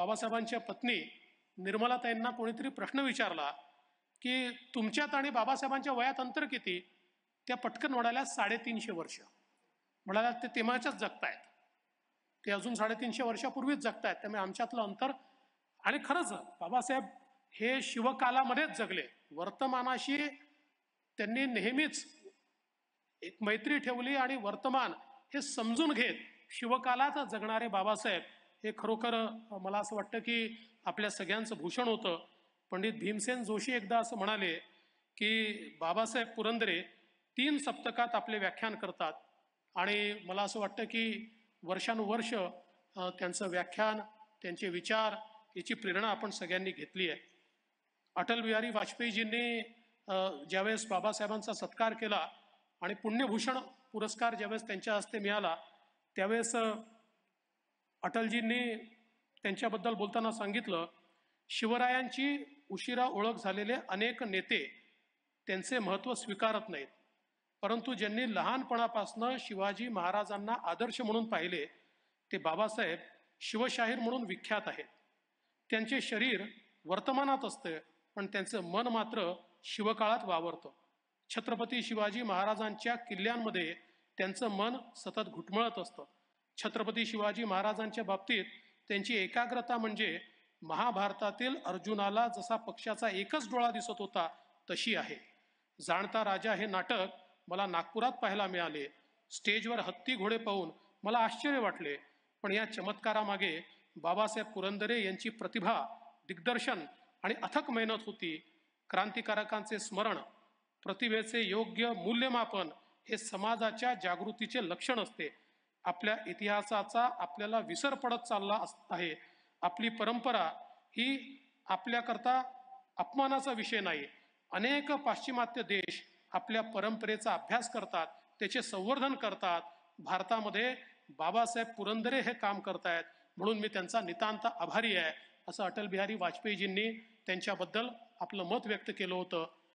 बाबासाहेबांच्या पत्नी निर्मलाताईंना कोणीतरी प्रश्न विचारला की तुमच्यात आणि बाबासाहेबांच्या वयात अंतर किती त्या पटकन म्हणाल्या साडेतीनशे वर्ष म्हणाल्या ते तेव्हाच्याच जगतायत ते अजून साडेतीनशे वर्षापूर्वीच जगतायत त्यामुळे आमच्यातलं अंतर आणि खरंच बाबासाहेब हे शिवकालामध्येच जगले वर्तमानाशी त्यांनी नेहमीच एक मैत्री ठेवली आणि वर्तमान हे समजून घेत शिवकालात जगणारे बाबासाहेब हे खरोखर मला असं वाटतं की आपल्या सगळ्यांचं भूषण होतं पंडित भीमसेन जोशी एकदा असं म्हणाले की बाबासाहेब पुरंदरे तीन सप्तकात आपले व्याख्यान करतात आणि मला असं वाटतं की वर्षानुवर्ष त्यांचं व्याख्यान त्यांचे विचार याची प्रेरणा आपण सगळ्यांनी घेतली आहे अटल बिहारी वाजपेयीजींनी ज्यावेळेस बाबासाहेबांचा सत्कार केला आणि पुण्यभूषण पुरस्कार ज्यावेळेस त्यांच्या हस्ते मिळाला त्यावेळेस अटलजींनी त्यांच्याबद्दल बोलताना सांगितलं शिवरायांची उशिरा ओळख झालेले अनेक नेते त्यांचे महत्त्व स्वीकारत नाहीत परंतु ज्यांनी लहानपणापासून शिवाजी महाराजांना आदर्श म्हणून पाहिले ते बाबासाहेब शिवशाहीर म्हणून विख्यात आहेत त्यांचे शरीर वर्तमानात असते पण त्यांचं मन मात्र शिवकाळात वावरतं छत्रपती शिवाजी महाराजांच्या किल्ल्यांमध्ये त्यांचं मन सतत घुटमळत असतं छत्रपती शिवाजी महाराजांच्या बाबतीत त्यांची एकाग्रता म्हणजे महाभारतातील अर्जुनाला जसा पक्षाचा एकच डोळा दिसत होता तशी आहे जाणता राजा हे नाटक मला नागपुरात पाहायला मिळाले स्टेजवर हत्ती घोडे पाहून मला आश्चर्य वाटले पण या चमत्कारामागे बाबासाहेब पुरंदरे यांची प्रतिभा दिग्दर्शन आणि अथक मेहनत होती क्रांतिकारकांचे स्मरण प्रतिभेचे योग्य मूल्यमापन हे समाजाच्या जागृतीचे लक्षण असते आपल्या इतिहासाचा आपल्याला विसर पडत चालला आहे आपली परंपरा ही आपल्याकरता अपमानाचा विषय नाही अनेक पाश्चिमात्य देश आपल्या परंपरेचा अभ्यास करतात त्याचे संवर्धन करतात भारतामध्ये बाबासाहेब पुरंदरे हे काम आहेत म्हणून मी त्यांचा नितांत आभारी आहे असं अटल बिहारी वाजपेयीजींनी त्यांच्याबद्दल आपलं मत व्यक्त केलं होतं